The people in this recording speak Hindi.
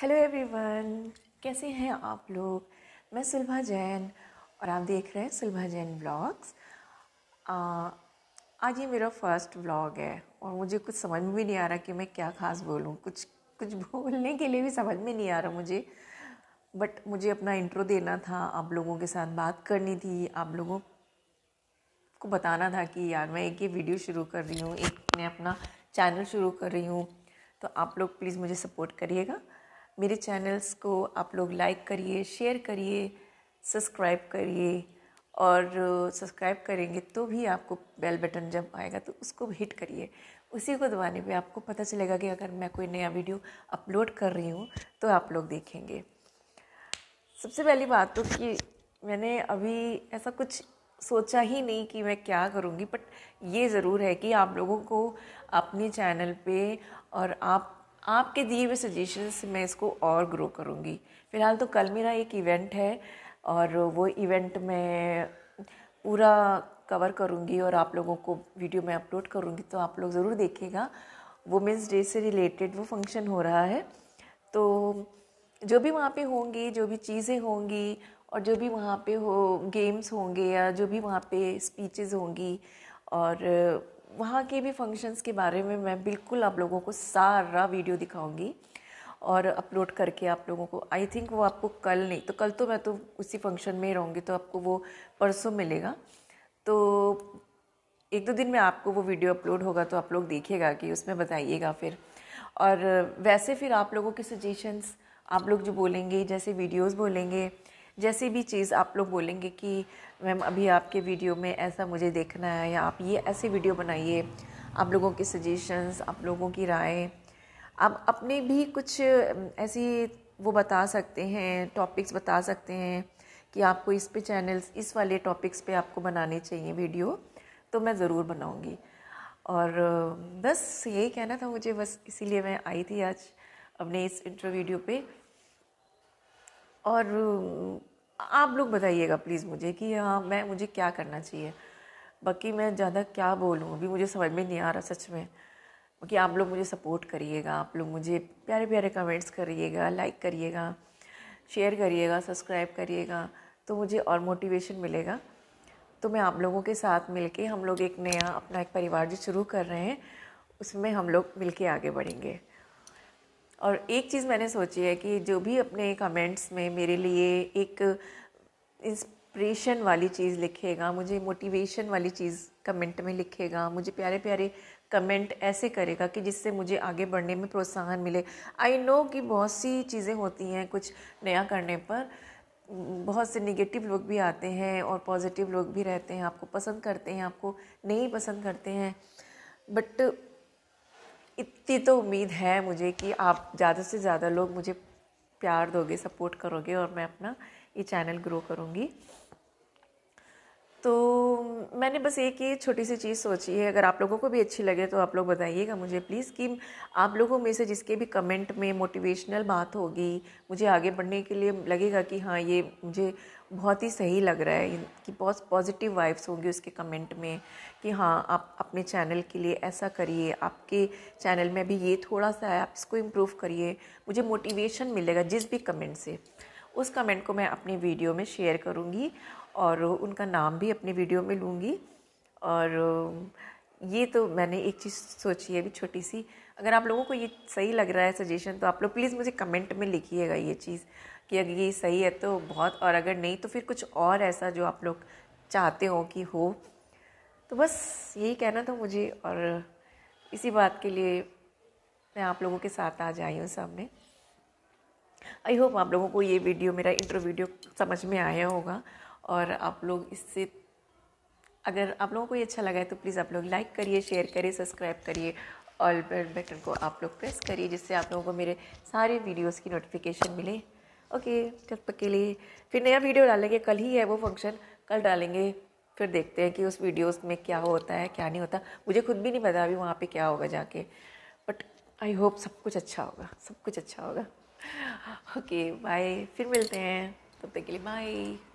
हेलो एवरीवन कैसे हैं आप लोग मैं सुलभा जैन और आप देख रहे हैं सुलभा जैन ब्लॉग्स आज ये मेरा फर्स्ट ब्लॉग है और मुझे कुछ समझ में भी नहीं आ रहा कि मैं क्या खास बोलूँ कुछ कुछ बोलने के लिए भी समझ में नहीं आ रहा मुझे बट मुझे अपना इंट्रो देना था आप लोगों के साथ बात करनी थी आप लोगों को बताना था कि यार मैं एक ये वीडियो शुरू कर रही हूँ एक मैं अपना चैनल शुरू कर रही हूँ तो आप लोग प्लीज़ मुझे सपोर्ट करिएगा मेरे चैनल्स को आप लोग लाइक करिए शेयर करिए सब्सक्राइब करिए और सब्सक्राइब करेंगे तो भी आपको बेल बटन जब आएगा तो उसको हिट करिए उसी को दबाने पे आपको पता चलेगा कि अगर मैं कोई नया वीडियो अपलोड कर रही हूँ तो आप लोग देखेंगे सबसे पहली बात तो कि मैंने अभी ऐसा कुछ सोचा ही नहीं कि मैं क्या करूँगी बट ये ज़रूर है कि आप लोगों को अपने चैनल पे और आप आपके दिए हुए सजेशन से मैं इसको और ग्रो करूँगी फ़िलहाल तो कल मेरा एक इवेंट है और वो इवेंट मैं पूरा कवर करूँगी और आप लोगों को वीडियो में अपलोड करूँगी तो आप लोग ज़रूर देखेगा वुमेंस डे से रिलेटेड वो फंक्शन हो रहा है तो जो भी वहाँ पे होंगी जो भी चीज़ें होंगी और जो भी वहाँ पे हो गेम्स होंगे या जो भी वहाँ पे स्पीचेस होंगी और वहाँ के भी फंक्शंस के बारे में मैं बिल्कुल आप लोगों को सारा वीडियो दिखाऊंगी और अपलोड करके आप लोगों को आई थिंक वो आपको कल नहीं तो कल तो मैं तो उसी फंक्शन में ही रहूँगी तो आपको वो परसों मिलेगा तो एक दो दिन में आपको वो वीडियो अपलोड होगा तो आप लोग देखिएगा कि उसमें बताइएगा फिर और वैसे फिर आप लोगों के सजेशंस आप लोग जो बोलेंगे जैसे वीडियोस बोलेंगे जैसी भी चीज़ आप लोग बोलेंगे कि मैम अभी आपके वीडियो में ऐसा मुझे देखना है या आप ये ऐसी वीडियो बनाइए आप लोगों की सजेशंस आप लोगों की राय आप अपने भी कुछ ऐसी वो बता सकते हैं टॉपिक्स बता सकते हैं कि आपको इस पे चैनल्स इस वाले टॉपिक्स पे आपको बनाने चाहिए वीडियो तो मैं ज़रूर बनाऊँगी और बस यही कहना था मुझे बस इसीलिए मैं आई थी आज अपने इस इंटरव्यू वीडियो पे और आप लोग बताइएगा प्लीज़ मुझे कि हाँ मैं मुझे क्या करना चाहिए बाकी मैं ज़्यादा क्या बोलूँ अभी मुझे समझ में नहीं आ रहा सच में बाकी आप लोग मुझे सपोर्ट करिएगा आप लोग मुझे प्यारे प्यारे कमेंट्स करिएगा लाइक करिएगा शेयर करिएगा सब्सक्राइब करिएगा तो मुझे और मोटिवेशन मिलेगा तो मैं आप लोगों के साथ मिल हम लोग एक नया अपना एक परिवार जो शुरू कर रहे हैं उसमें हम लोग मिल आगे बढ़ेंगे और एक चीज़ मैंने सोची है कि जो भी अपने कमेंट्स में मेरे लिए एक इंस्पिरेशन वाली चीज़ लिखेगा मुझे मोटिवेशन वाली चीज़ कमेंट में लिखेगा मुझे प्यारे प्यारे कमेंट ऐसे करेगा कि जिससे मुझे आगे बढ़ने में प्रोत्साहन मिले आई नो कि बहुत सी चीज़ें होती हैं कुछ नया करने पर बहुत से निगेटिव लोग भी आते हैं और पॉजिटिव लोग भी रहते हैं आपको पसंद करते हैं आपको नहीं पसंद करते हैं बट इतनी तो उम्मीद है मुझे कि आप ज़्यादा से ज़्यादा लोग मुझे प्यार दोगे सपोर्ट करोगे और मैं अपना ये चैनल ग्रो करूँगी तो मैंने बस एक ही छोटी सी चीज़ सोची है अगर आप लोगों को भी अच्छी लगे तो आप लोग बताइएगा मुझे प्लीज़ कि आप लोगों में से जिसके भी कमेंट में मोटिवेशनल बात होगी मुझे आगे बढ़ने के लिए लगेगा कि हाँ ये मुझे बहुत ही सही लग रहा है कि बहुत पॉजिटिव वाइब्स होंगी उसके कमेंट में कि हाँ आप अपने चैनल के लिए ऐसा करिए आपके चैनल में भी ये थोड़ा सा है आप इसको इम्प्रूव करिए मुझे मोटिवेशन मिलेगा जिस भी कमेंट से उस कमेंट को मैं अपनी वीडियो में शेयर करूँगी और उनका नाम भी अपनी वीडियो में लूँगी और ये तो मैंने एक चीज़ सोची है अभी छोटी सी अगर आप लोगों को ये सही लग रहा है सजेशन तो आप लोग प्लीज़ मुझे कमेंट में लिखिएगा ये चीज़ कि अगर ये सही है तो बहुत और अगर नहीं तो फिर कुछ और ऐसा जो आप लोग चाहते हो कि हो तो बस यही कहना था मुझे और इसी बात के लिए मैं आप लोगों के साथ आ जाई हूँ सामने आई होप आप लोगों को ये वीडियो मेरा इंटरव्यू वीडियो समझ में आया होगा और आप लोग इससे अगर आप लोगों को ये अच्छा लगा है तो प्लीज़ आप लोग लाइक करिए शेयर करिए सब्सक्राइब करिए और बेल बटन को आप लोग प्रेस करिए जिससे आप लोगों को मेरे सारे वीडियोस की नोटिफिकेशन मिले ओके तब तक के लिए फिर नया वीडियो डालेंगे कल ही है वो फंक्शन कल डालेंगे फिर देखते हैं कि उस वीडियोस में क्या होता है क्या नहीं होता मुझे खुद भी नहीं पता अभी वहाँ पर क्या होगा जाके बट आई होप सब कुछ अच्छा होगा सब कुछ अच्छा होगा ओके बाय फिर मिलते हैं तब तक के लिए बाय